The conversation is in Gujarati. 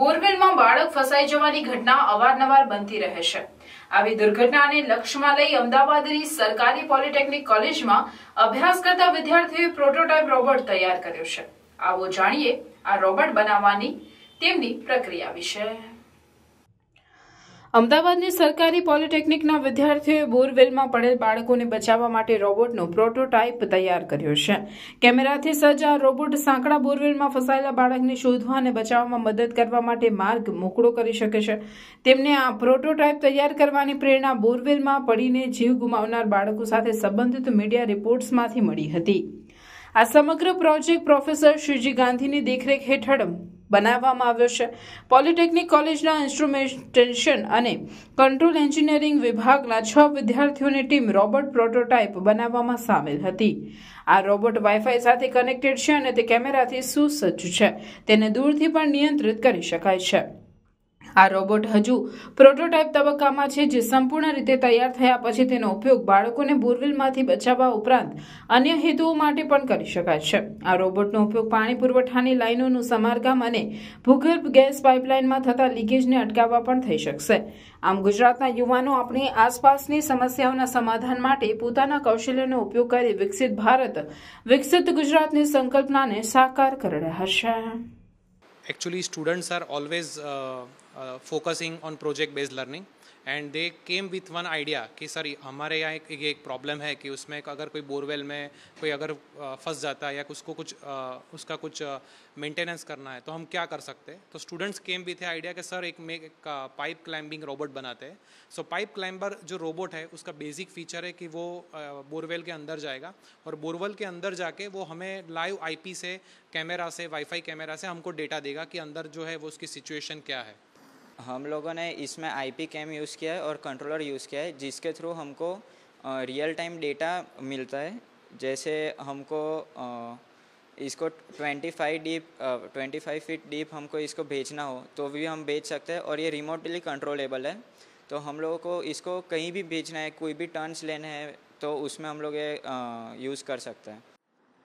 બોરવેલમાં બાળક ફસાઈ જવાની ઘટના અવારનવાર બનતી રહે છે આવી દુર્ઘટનાને લક્ષ્યમાં લઈ અમદાવાદની સરકારી પોલિટેકનિક કોલેજમાં અભ્યાસ કરતા વિદ્યાર્થીઓએ પ્રોટોટાઇપ રોબોટ તૈયાર કર્યો છે આવો જાણીએ આ રોબોટ બનાવવાની તેમની પ્રક્રિયા વિશે અમદાવાદની સરકારી પોલિટેકનિકના વિદ્યાર્થીઓએ બોરવેલમાં પડેલ બાળકોને બચાવવા માટે રોબોટનો પ્રોટોટાઇપ તૈયાર કર્યો છે કેમેરાથી સજ્જ આ રોબોટ સાંકડા બોરવેલમાં ફસાયેલા બાળકને શોધવા અને બચાવવામાં મદદ કરવા માટે માર્ગ મોકળો કરી શકે છે તેમને આ પ્રોટોટાઇપ તૈયાર કરવાની પ્રેરણા બોરવેલમાં પડીને જીવ ગુમાવનાર બાળકો સાથે સંબંધિત મીડિયા રિપોર્ટ્સમાંથી મળી હતી આ સમગ્ર પ્રોજેક્ટ પ્રોફેસર શ્રીજી ગાંધીની દેખરેખ હેઠળ બનાવવામાં આવ્યો છે પોલિટેકનિક કોલેજના ઇન્સ્ટ્રુમેન્ટેશન અને કંટ્રોલ એન્જિનિયરિંગ વિભાગના છ વિદ્યાર્થીઓની ટીમ રોબોટ પ્રોટોટાઇપ બનાવવામાં સામેલ હતી આ રોબોટ વાઈફાઈ સાથે કનેક્ટેડ છે અને તે કેમેરાથી સુસજ્જ છે તેને દૂરથી પણ નિયંત્રિત કરી શકાય છે આ રોબોટ હજુ પ્રોટોટાઇપ તબક્કામાં છે જે સંપૂર્ણ રીતે તૈયાર થયા પછી તેનો ઉપયોગ બાળકોને બોરવેલમાંથી બચાવવા ઉપરાંત અન્ય હેતુઓ માટે પણ કરી શકાય છે આ રોબોટનો ઉપયોગ પાણી પુરવઠાની લાઇનોનું સમારકામ અને ભૂગર્ભ ગેસ પાઇપલાઇનમાં થતા લીકેજને અટકાવવા પણ થઈ શકશે આમ ગુજરાતના યુવાનો આપણી આસપાસની સમસ્યાઓના સમાધાન માટે પોતાના કૌશલ્યનો ઉપયોગ કરી વિકસિત ભારત વિકસિત ગુજરાતની સંકલ્પનાને સાકાર કરી રહ્યા છે actually students are always uh, uh, focusing on project based learning and they came with one idea कि सर हमारे यहाँ एक ये एक प्रॉब्लम है कि उसमें अगर कोई बोरवेल में कोई अगर फंस जाता है या उसको कुछ उसका कुछ मेंटेनेंस करना है तो हम क्या कर सकते हैं तो स्टूडेंट्स केम विथ है आइडिया कि सर एक एक पाइप क्लाइंबिंग रोबोट बनाते हैं सो पाइप क्लाइंबर जो रोबोट है उसका बेसिक फीचर है कि वो बोरवेल के अंदर जाएगा और बोरवेल के अंदर जाके वो हमें लाइव आई से कैमरा से वाईफाई कैमरा से हमको डेटा देगा कि अंदर जो है वो उसकी सिचुएशन क्या है हम लोगों ने इसमें आई पी कैम यूज़ किया है और कंट्रोलर यूज़ किया है जिसके थ्रू हमको रियल टाइम डेटा मिलता है जैसे हमको इसको 25 डीप 25 फीट डीप हमको इसको भेजना हो तो भी हम भेज सकते हैं और ये रिमोटली कंट्रोलेबल है तो हम लोगों को इसको कहीं भी भेजना है कोई भी टर्न्स लेने हैं तो उसमें हम लोग ये यूज़ कर सकते हैं